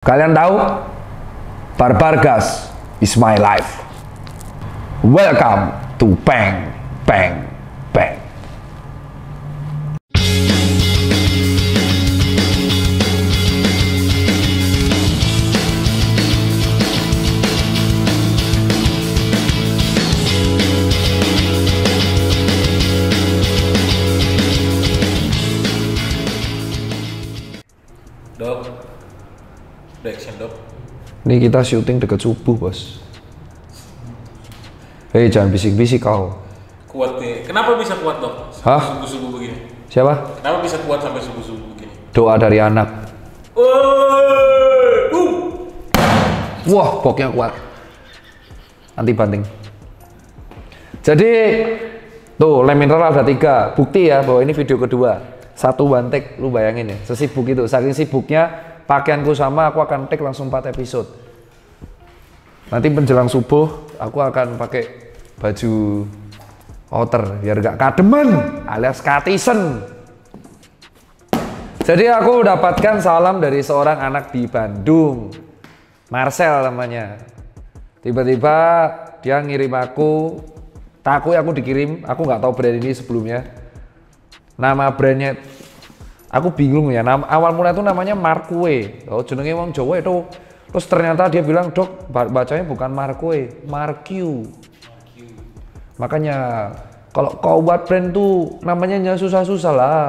Kalian tahu? Barbargas is my life. Welcome to Peng Peng. Ini kita syuting dekat subuh, bos. Hei, jangan bisik-bisik kau. Kuat nih. Kenapa bisa kuat dok? Hah? Subuh-subuh begini. Siapa? Kenapa bisa kuat sampai subuh-subuh begini? Doa dari anak. Uh. Wah, poknya kuat. Nanti banting. Jadi, tuh lem mineral ada tiga. Bukti ya bahwa ini video kedua. Satu bantek, lu bayangin ya. Sesibuk itu, saking sibuknya pakaianku sama aku akan take langsung 4 episode nanti menjelang subuh aku akan pakai baju outer biar gak kademen alias katisen jadi aku mendapatkan salam dari seorang anak di Bandung Marcel namanya tiba-tiba dia ngirim aku takut aku dikirim aku nggak tahu brand ini sebelumnya nama brandnya aku bingung ya nama, awal mula itu namanya Markwe oh jenenge wong Jawa itu Terus ternyata dia bilang, dok bacanya bukan Markue, Markiu. Makanya kalau kau buat brand tuh namanya jangan susah-susah lah.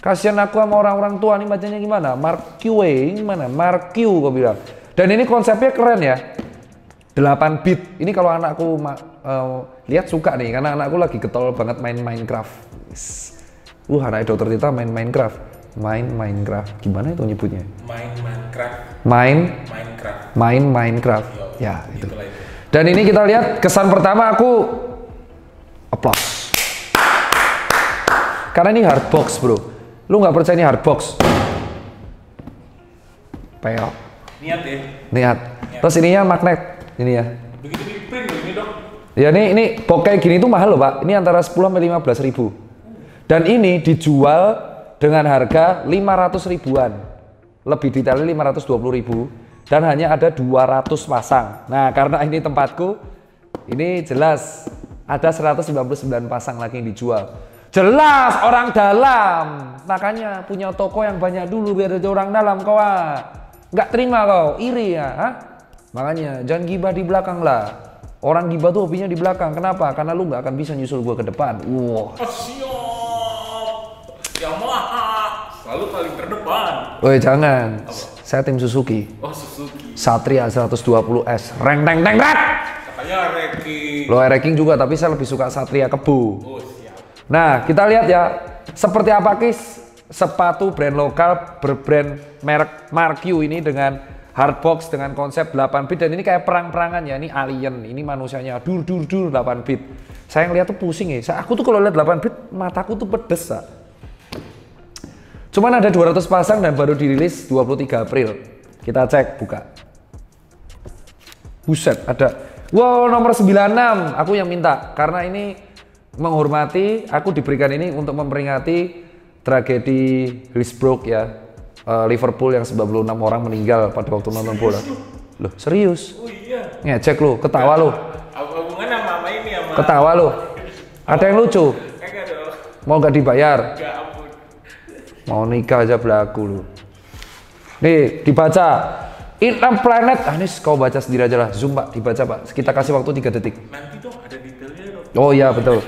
Kasihan aku sama orang-orang tua nih bacanya gimana? Markiwe gimana? Markiu kau bilang. Dan ini konsepnya keren ya. 8 bit. Ini kalau anakku uh, lihat suka nih karena anakku lagi getol banget main Minecraft. Yes. Uh, anak dokter Tita main Minecraft. Main Minecraft. Gimana itu nyebutnya? Main Minecraft. Main main Minecraft. Ya, itu. Dan ini kita lihat kesan pertama aku aplaus. Karena ini hardbox, Bro. Lu nggak percaya ini hardbox. Peok. Niat ya. Niat. Terus ininya magnet ini ya. Begitu di print ini, Dok. Ya ini ini pokoknya gini tuh mahal loh, Pak. Ini antara 10 sampai 15 ribu. Dan ini dijual dengan harga 500 ribuan. Lebih detailnya 520 ribu dan hanya ada 200 pasang. Nah, karena ini tempatku, ini jelas ada 199 pasang lagi yang dijual. Jelas orang dalam. Makanya punya toko yang banyak dulu biar ada orang dalam kau. Nggak terima kau, iri ya. Hah? Makanya jangan gibah di belakang lah. Orang gibah tuh hobinya di belakang. Kenapa? Karena lu nggak akan bisa nyusul gua ke depan. Wow. Oh, siap. Yamaha selalu paling terdepan. Woi, jangan. Apa? Saya tim Suzuki. Oh, Suzuki. Satria 120S. Reng teng teng rat. Katanya reking. Lo reking juga tapi saya lebih suka Satria Kebu. Oh, siap. Nah, kita lihat ya seperti apa kis sepatu brand lokal berbrand merek Markyu ini dengan hardbox dengan konsep 8 bit dan ini kayak perang-perangan ya ini alien ini manusianya dur dur dur 8 bit saya ngeliat tuh pusing ya Saya aku tuh kalau lihat 8 bit mataku tuh pedes ya Cuman ada 200 pasang dan baru dirilis 23 April. Kita cek buka. Buset, ada. Wow, nomor 96 aku yang minta karena ini menghormati aku diberikan ini untuk memperingati tragedi Lisbrook ya. Eh, Liverpool yang 96 orang meninggal pada waktu nonton bola. Loh, serius? Oh iya. Ngecek ya, lu, ketawa lu. Ya, ketawa lu. Ada yang lucu? Mau nggak dibayar? Enggak mau nikah aja belaku lu nih dibaca Enam planet, ah, ini kau baca sendiri aja lah. Zoom pak, dibaca pak. Kita kasih waktu 3 detik. Oh iya betul.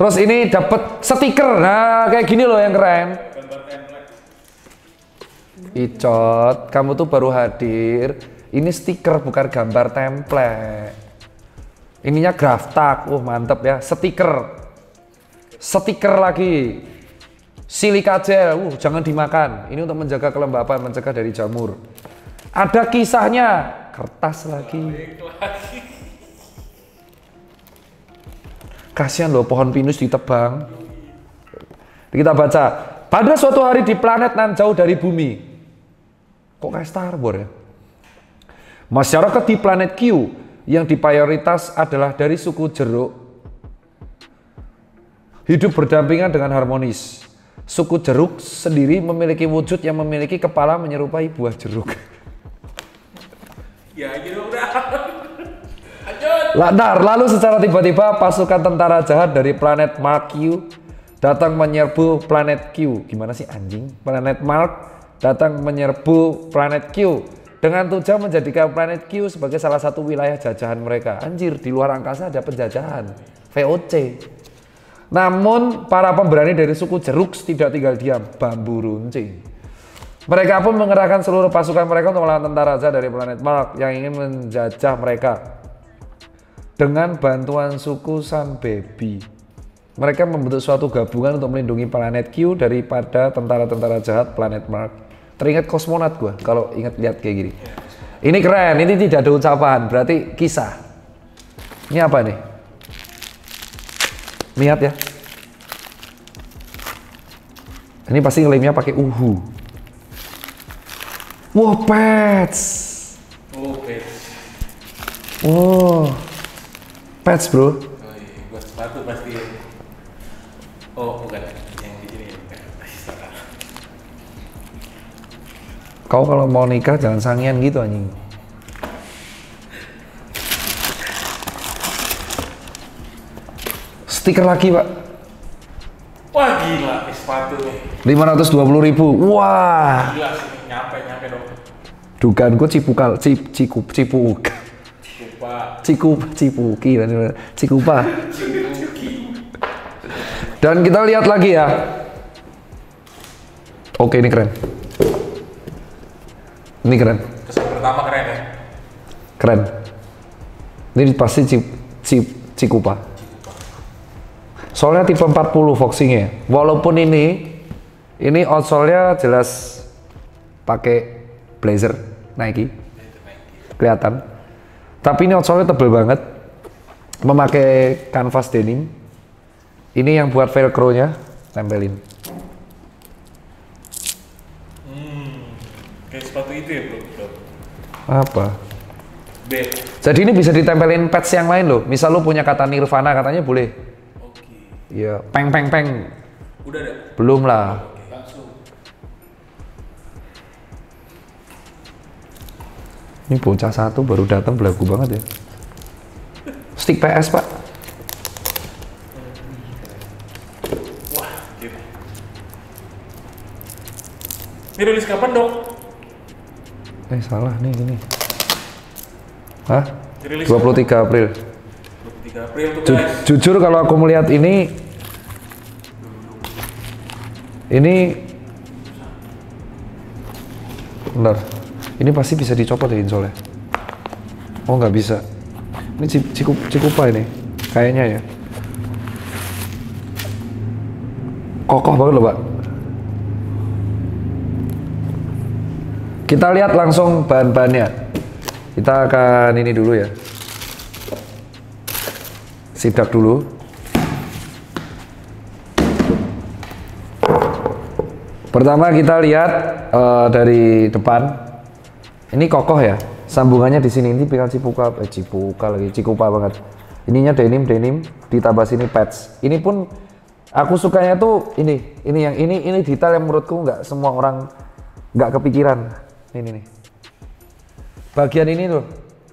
Terus ini dapat stiker. Nah, kayak gini loh yang keren. Icot, kamu tuh baru hadir. Ini stiker bukan gambar template. Ininya graftak. uh, mantep ya. Stiker. Stiker lagi. Silika gel, uh, jangan dimakan. Ini untuk menjaga kelembapan, mencegah dari jamur. Ada kisahnya, kertas lagi. Kasihan loh pohon pinus ditebang. Kita baca, pada suatu hari di planet nan jauh dari bumi. Kok kayak Star Wars ya? Masyarakat di planet Q yang diprioritas adalah dari suku jeruk hidup berdampingan dengan harmonis. Suku jeruk sendiri memiliki wujud yang memiliki kepala menyerupai buah jeruk. Ya, udah. Lantar, lalu secara tiba-tiba pasukan tentara jahat dari planet Q datang menyerbu planet Q. Gimana sih anjing? Planet Mark datang menyerbu planet Q dengan tujuan menjadikan planet Q sebagai salah satu wilayah jajahan mereka. Anjir, di luar angkasa ada penjajahan. VOC. Namun para pemberani dari suku Jeruk tidak tinggal diam, bambu runcing. Mereka pun mengerahkan seluruh pasukan mereka untuk melawan tentara raja dari planet Mark yang ingin menjajah mereka. Dengan bantuan suku San Baby. Mereka membentuk suatu gabungan untuk melindungi planet Q daripada tentara-tentara jahat planet Mark. Teringat kosmonat gue kalau ingat lihat kayak gini. Ini keren, ini tidak ada ucapan, berarti kisah. Ini apa nih? niat ya ini pasti klaimnya pakai uhu wow pets oh pets wow pets bro oh, iya. buat sepatu pasti oh bukan yang di sini kau kalau mau nikah jangan sangian gitu anjing Stiker lagi, Pak. Wah, gila eh, sepatu nih. 520 ribu. Wah. Gila sih, nyampe, nyampe dong. Dugaan gue cipukal, cip, cikup cipuk. Cikupa. Cikup, cipuki. Cikupa. Dan kita lihat lagi ya. Oke, ini keren. Ini keren. Kesan pertama keren ya? Keren. Ini pasti cip, cip, cikupa. Soalnya tipe 40 foxingnya. Walaupun ini ini outsole-nya jelas pakai blazer Nike. Kelihatan. Tapi ini outsole tebel banget. Memakai kanvas denim. Ini yang buat velcro-nya tempelin. Hmm, itu ya, Bro? Apa? B. Jadi ini bisa ditempelin patch yang lain loh. Misal lo punya kata Nirvana katanya boleh Iya, peng peng peng. Udah ada? Belum lah. Ini bocah satu baru datang belagu banget ya. Stick PS pak. Wah, Ini rilis kapan dok? Eh salah nih ini. Hah? Dua 23 tiga April. 23 April tuh April. guys. Jujur kalau aku melihat ini ini Bentar. Ini pasti bisa dicopot ya insole Oh nggak bisa. Ini cukup cukup cikupa ini. Kayaknya ya. Kokoh banget loh pak. Kita lihat langsung bahan-bahannya. Kita akan ini dulu ya. Sidak dulu. Pertama kita lihat uh, dari depan. Ini kokoh ya. Sambungannya di sini ini pikal cipuka, eh, cipuka lagi cikupa banget. Ininya denim denim ditambah sini pads. Ini pun aku sukanya tuh ini ini yang ini ini detail yang menurutku nggak semua orang nggak kepikiran. Ini nih. Bagian ini tuh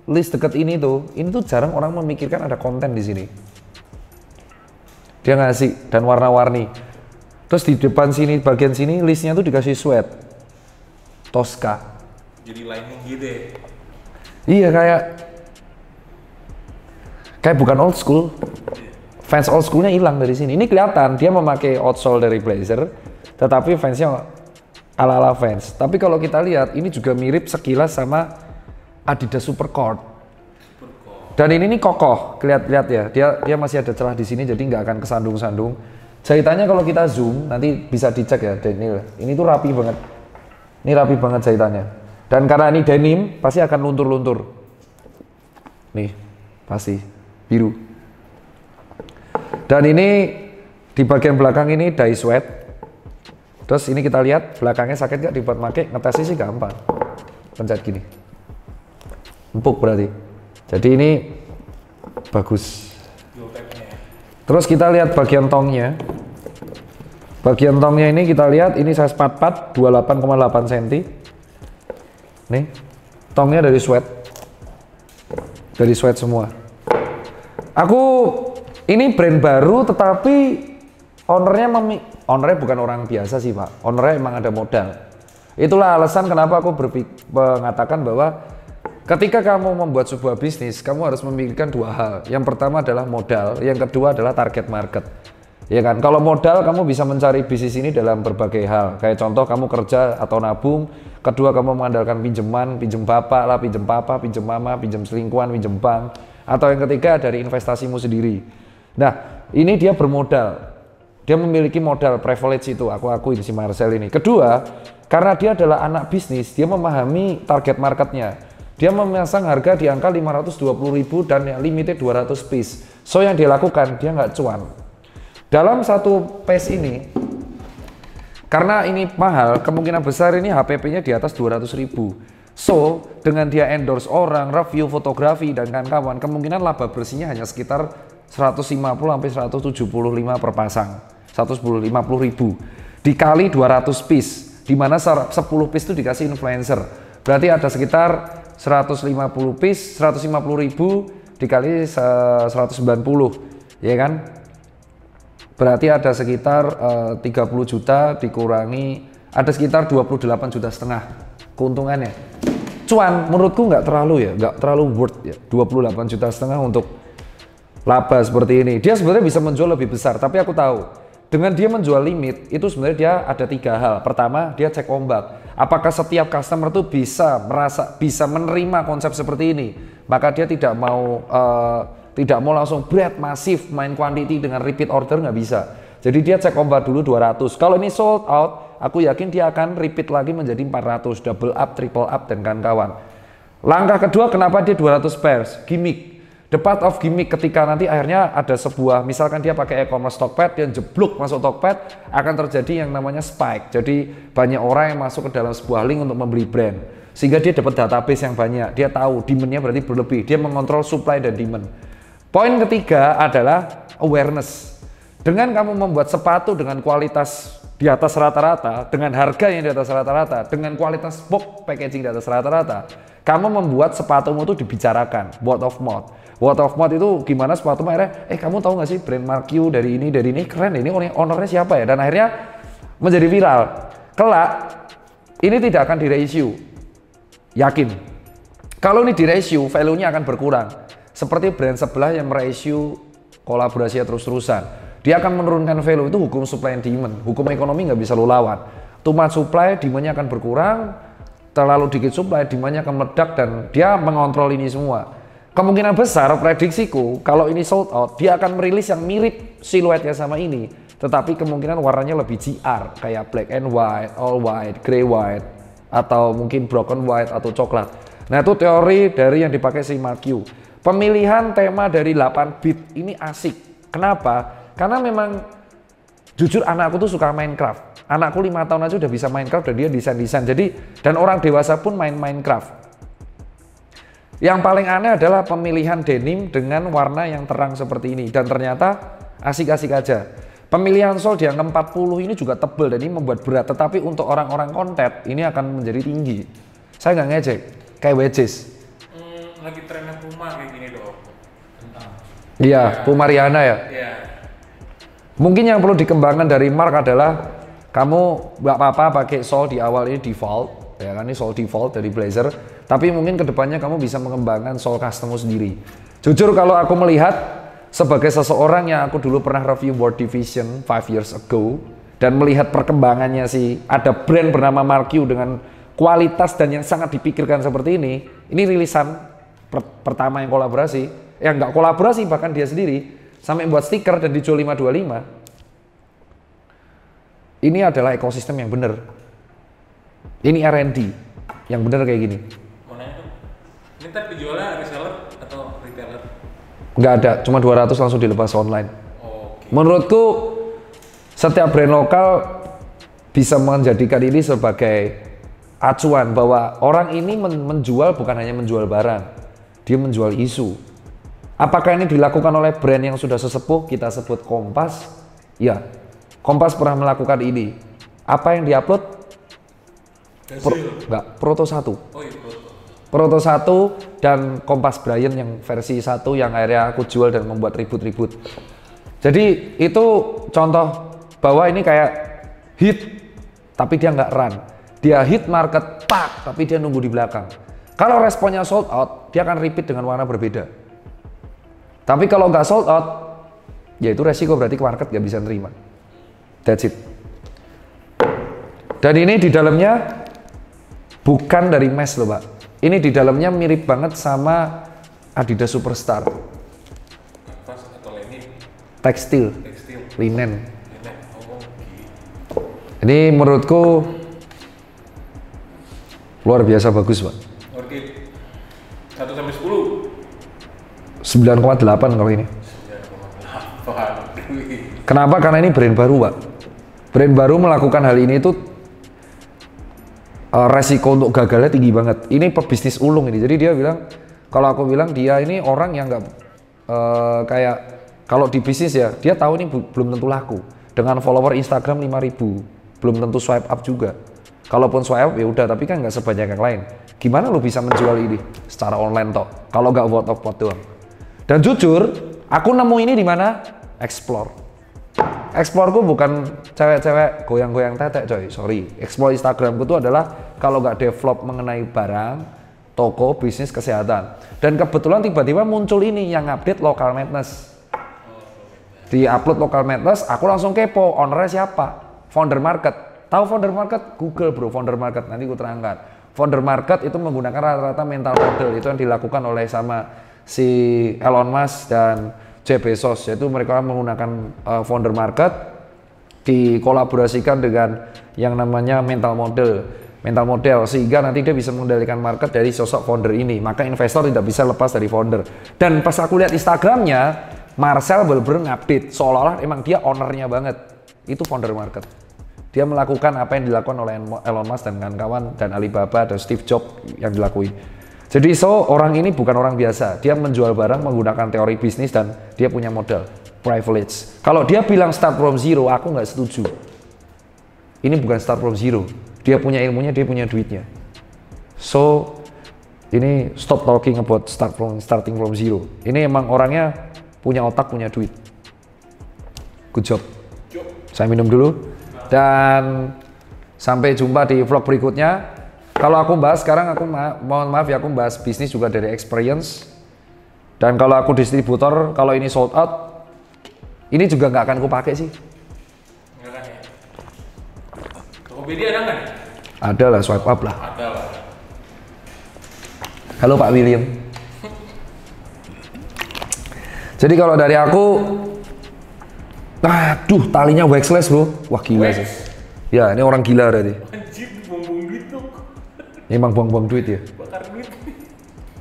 list deket ini tuh, ini tuh jarang orang memikirkan ada konten di sini. Dia ngasih dan warna-warni Terus di depan sini bagian sini listnya tuh dikasih sweat. Tosca. Jadi lining gitu ya? Iya kayak kayak bukan old school. Iya. Fans old schoolnya hilang dari sini. Ini kelihatan dia memakai outsole dari blazer, tetapi fansnya ala-ala fans. Tapi kalau kita lihat ini juga mirip sekilas sama Adidas Supercord. Dan ini nih kokoh, lihat-lihat ya. Dia dia masih ada celah di sini jadi nggak akan kesandung-sandung Jahitannya kalau kita zoom nanti bisa dicek ya denim. Ini tuh rapi banget. Ini rapi banget jahitannya. Dan karena ini denim pasti akan luntur-luntur. Nih, pasti biru. Dan ini di bagian belakang ini dye sweat. Terus ini kita lihat belakangnya sakit gak dibuat pakai ngetesnya sih gampang. Pencet gini. Empuk berarti. Jadi ini bagus. Ya. Terus kita lihat bagian tongnya. Bagian tongnya ini kita lihat, ini saya sepat-pat 28,8 cm. Nih, tongnya dari sweat. Dari sweat semua. Aku, ini brand baru tetapi ownernya memi ownernya bukan orang biasa sih pak. Ownernya emang ada modal. Itulah alasan kenapa aku mengatakan bahwa Ketika kamu membuat sebuah bisnis, kamu harus memikirkan dua hal. Yang pertama adalah modal, yang kedua adalah target market. Ya kan? Kalau modal kamu bisa mencari bisnis ini dalam berbagai hal. Kayak contoh kamu kerja atau nabung, kedua kamu mengandalkan pinjaman, pinjam bapak lah, pinjam papa, pinjam mama, pinjam selingkuhan, pinjam bank, atau yang ketiga dari investasimu sendiri. Nah, ini dia bermodal. Dia memiliki modal privilege itu, aku akuin si Marcel ini. Kedua, karena dia adalah anak bisnis, dia memahami target marketnya. Dia memasang harga di angka 520.000 dan yang limitnya 200 piece. So yang dia lakukan, dia nggak cuan dalam satu pace ini, karena ini mahal, kemungkinan besar ini HPP-nya di atas 200 ribu. So, dengan dia endorse orang, review fotografi, dan kawan-kawan, kemungkinan laba bersihnya hanya sekitar 150 sampai 175 per pasang. 150 ribu. Dikali 200 piece, di mana 10 piece itu dikasih influencer. Berarti ada sekitar 150 piece, 150 ribu dikali 190, ya kan? Berarti ada sekitar eh, uh, 30 juta dikurangi ada sekitar 28 juta setengah keuntungannya. Cuan menurutku nggak terlalu ya, nggak terlalu worth ya. 28 juta setengah untuk laba seperti ini. Dia sebenarnya bisa menjual lebih besar, tapi aku tahu dengan dia menjual limit itu sebenarnya dia ada tiga hal. Pertama, dia cek ombak. Apakah setiap customer tuh bisa merasa bisa menerima konsep seperti ini? Maka dia tidak mau uh, tidak mau langsung bread masif main quantity dengan repeat order nggak bisa. Jadi dia cek ombak dulu 200. Kalau ini sold out, aku yakin dia akan repeat lagi menjadi 400, double up, triple up dan kawan-kawan. Langkah kedua kenapa dia 200 pairs? Gimmick. The part of gimmick ketika nanti akhirnya ada sebuah, misalkan dia pakai e-commerce Tokped, dia jeblok masuk Tokped, akan terjadi yang namanya spike. Jadi banyak orang yang masuk ke dalam sebuah link untuk membeli brand. Sehingga dia dapat database yang banyak, dia tahu demandnya berarti berlebih, dia mengontrol supply dan demand. Poin ketiga adalah awareness. Dengan kamu membuat sepatu dengan kualitas di atas rata-rata, dengan harga yang di atas rata-rata, dengan kualitas box packaging di atas rata-rata, kamu membuat sepatumu itu dibicarakan, word of mouth. Word of mouth itu gimana sepatu akhirnya, eh kamu tahu nggak sih brand Mark you dari ini, dari ini, keren ini ownernya siapa ya? Dan akhirnya menjadi viral. Kelak, ini tidak akan direissue. Yakin. Kalau ini direissue, value-nya akan berkurang seperti brand sebelah yang mereissue kolaborasi terus-terusan. Dia akan menurunkan value itu hukum supply and demand. Hukum ekonomi nggak bisa lo lawan. Too much supply, demandnya akan berkurang. Terlalu dikit supply, demandnya akan meledak dan dia mengontrol ini semua. Kemungkinan besar prediksiku kalau ini sold out, dia akan merilis yang mirip siluetnya sama ini. Tetapi kemungkinan warnanya lebih GR, kayak black and white, all white, grey white, atau mungkin broken white atau coklat. Nah itu teori dari yang dipakai si Mark Yu Pemilihan tema dari 8 bit ini asik. Kenapa? Karena memang jujur anakku tuh suka Minecraft. Anakku lima tahun aja udah bisa Minecraft dan dia desain-desain. Jadi dan orang dewasa pun main Minecraft. Yang paling aneh adalah pemilihan denim dengan warna yang terang seperti ini dan ternyata asik-asik aja. Pemilihan sol di angka 40 ini juga tebel, dan ini membuat berat, tetapi untuk orang-orang kontet ini akan menjadi tinggi. Saya nggak ngecek. kayak wedges lagi trennya Puma kayak gini dong. Tentang. Iya, ya. Puma Riana ya. Iya. Mungkin yang perlu dikembangkan dari Mark adalah kamu nggak apa-apa pakai sol di awal ini default ya kan ini sol default dari blazer tapi mungkin kedepannya kamu bisa mengembangkan sol custommu sendiri jujur kalau aku melihat sebagai seseorang yang aku dulu pernah review World Division 5 years ago dan melihat perkembangannya sih ada brand bernama Markyu dengan kualitas dan yang sangat dipikirkan seperti ini ini rilisan per pertama yang kolaborasi, yang nggak kolaborasi bahkan dia sendiri sampai buat stiker dan dijual 525. Ini adalah ekosistem yang benar. Ini R&D yang benar kayak gini. Ini minta dijualnya reseller atau retailer? Nggak ada, cuma 200 langsung dilepas online. okay. Menurutku setiap brand lokal bisa menjadikan ini sebagai acuan bahwa orang ini menjual bukan hanya menjual barang, dia menjual isu. Apakah ini dilakukan oleh brand yang sudah sesepuh kita sebut Kompas? Ya, Kompas pernah melakukan ini. Apa yang diupload? Pro, enggak, Proto 1. Oh, iya, Proto. Proto dan Kompas Brian yang versi satu yang akhirnya aku jual dan membuat ribut-ribut. Jadi itu contoh bahwa ini kayak hit tapi dia nggak run. Dia hit market pak tapi dia nunggu di belakang. Kalau responnya sold out, dia akan repeat dengan warna berbeda. Tapi kalau nggak sold out, ya itu resiko berarti market nggak bisa nerima. That's it. Dan ini di dalamnya bukan dari mesh loh pak. Ini di dalamnya mirip banget sama Adidas Superstar. Tekstil, linen. Oh, ini menurutku luar biasa bagus pak. 9,8 kalau ini. Kenapa? Karena ini brand baru, Pak. Brand baru melakukan hal ini itu eh, resiko untuk gagalnya tinggi banget. Ini pebisnis ulung ini. Jadi dia bilang, kalau aku bilang dia ini orang yang nggak uh, kayak kalau di bisnis ya, dia tahu ini belum tentu laku. Dengan follower Instagram 5000 belum tentu swipe up juga. Kalaupun swipe up ya udah, tapi kan nggak sebanyak yang lain. Gimana lu bisa menjual ini secara online toh? Kalau nggak word of mouth doang. Dan jujur, aku nemu ini di mana? Explore. gue bukan cewek-cewek goyang-goyang tetek coy, sorry. Explore Instagram gue tuh adalah kalau nggak develop mengenai barang, toko, bisnis, kesehatan. Dan kebetulan tiba-tiba muncul ini yang update local madness. Di upload local madness, aku langsung kepo, ownernya siapa? Founder market. Tahu founder market? Google bro, founder market. Nanti gue terangkat. Founder market itu menggunakan rata-rata mental model. Itu yang dilakukan oleh sama si Elon Musk dan Jeff Bezos yaitu mereka menggunakan uh, founder market dikolaborasikan dengan yang namanya mental model mental model sehingga nanti dia bisa mengendalikan market dari sosok founder ini maka investor tidak bisa lepas dari founder dan pas aku lihat Instagramnya Marcel bener-bener ngupdate seolah-olah emang dia ownernya banget itu founder market dia melakukan apa yang dilakukan oleh Elon Musk dan kawan-kawan dan Alibaba dan Steve Jobs yang dilakuin jadi so orang ini bukan orang biasa. Dia menjual barang menggunakan teori bisnis dan dia punya modal privilege. Kalau dia bilang start from zero, aku nggak setuju. Ini bukan start from zero. Dia punya ilmunya, dia punya duitnya. So ini stop talking about start from starting from zero. Ini emang orangnya punya otak, punya duit. Good job. Saya minum dulu dan sampai jumpa di vlog berikutnya. Kalau aku bahas sekarang aku ma mohon maaf ya aku bahas bisnis juga dari experience. Dan kalau aku distributor, kalau ini sold out, ini juga nggak akan aku pakai sih. Nggak ya? Tokopedia ada nggak? Ada lah, swipe up lah. Ada lah. Halo Pak William. Jadi kalau dari aku, aduh talinya waxless bro, wah gila sih. Ya ini orang gila berarti. Emang buang-buang duit ya?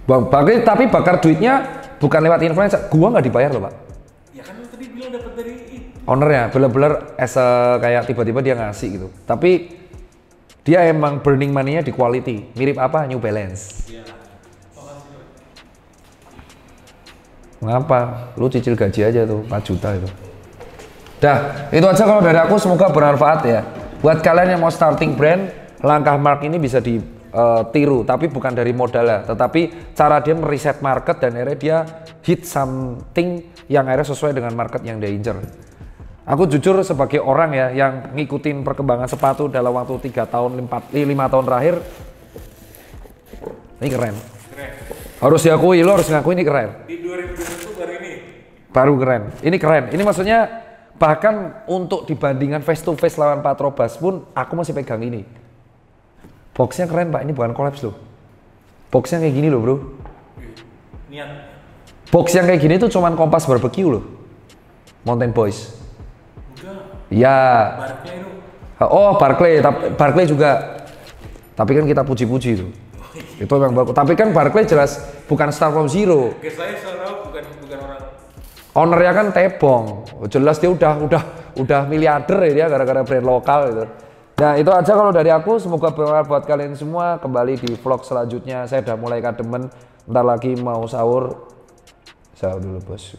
Bakar duit. tapi bakar duitnya bukan lewat influencer. Gua nggak dibayar loh, Pak. Ya kan tadi bilang dapat dari itu. Ownernya, bener-bener as a, kayak tiba-tiba dia ngasih gitu. Tapi dia emang burning money-nya di quality. Mirip apa? New Balance. Ya. Ngapa? Lu cicil gaji aja tuh, 4 juta itu. Dah, itu aja kalau dari aku semoga bermanfaat ya. Buat kalian yang mau starting brand, langkah Mark ini bisa di uh, tiru tapi bukan dari modalnya tetapi cara dia meriset market dan akhirnya dia hit something yang akhirnya sesuai dengan market yang dia incer aku jujur sebagai orang ya yang ngikutin perkembangan sepatu dalam waktu tiga tahun eh, lima tahun terakhir ini keren, keren. harus diakui lo harus ngaku ini keren di 2021 baru ini baru keren ini keren ini maksudnya bahkan untuk dibandingkan face to face lawan Patrobas pun aku masih pegang ini boxnya keren pak ini bukan kolaps loh boxnya kayak gini loh bro niat box yang kayak gini tuh cuman kompas barbecue loh mountain boys Iya. ya oh Barclay Barclay juga tapi kan kita puji-puji itu itu memang bagus tapi kan Barclay jelas bukan star from zero bukan bukan orang ownernya kan tebong jelas dia udah udah udah miliarder ya dia, gara-gara brand lokal gitu Nah itu aja kalau dari aku, semoga bermanfaat buat kalian semua. Kembali di vlog selanjutnya, saya udah mulai kademen, ntar lagi mau sahur. Sahur dulu bos.